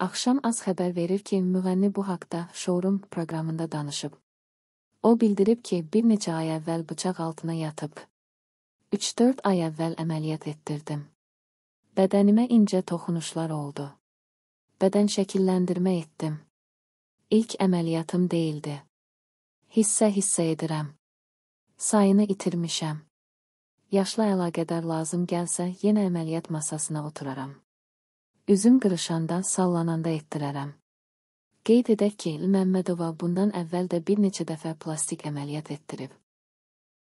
Axşam az xəbər verir ki, müğənni bu haqda Showroom proqramında danışıb. O bildirib ki, bir neçə ay əvvəl bıçaq altına yatıb. 3-4 ay əvvəl əməliyyat etdirdim. Bədənimə incə toxunuşlar oldu. Bədən şəkilləndirmə etdim. İlk əməliyyatım değildi. Hissə-hissə edirəm. Sayını itirmişəm. Yaşlı əlaqədar lazım gəlsə, yenə əməliyyat masasına oturaram üzüm qırışandan sallananda etdirərəm. Qeyd edək ki, İl Məmmədova bundan əvvəl də bir neçə dəfə plastik əməliyyat etdirib.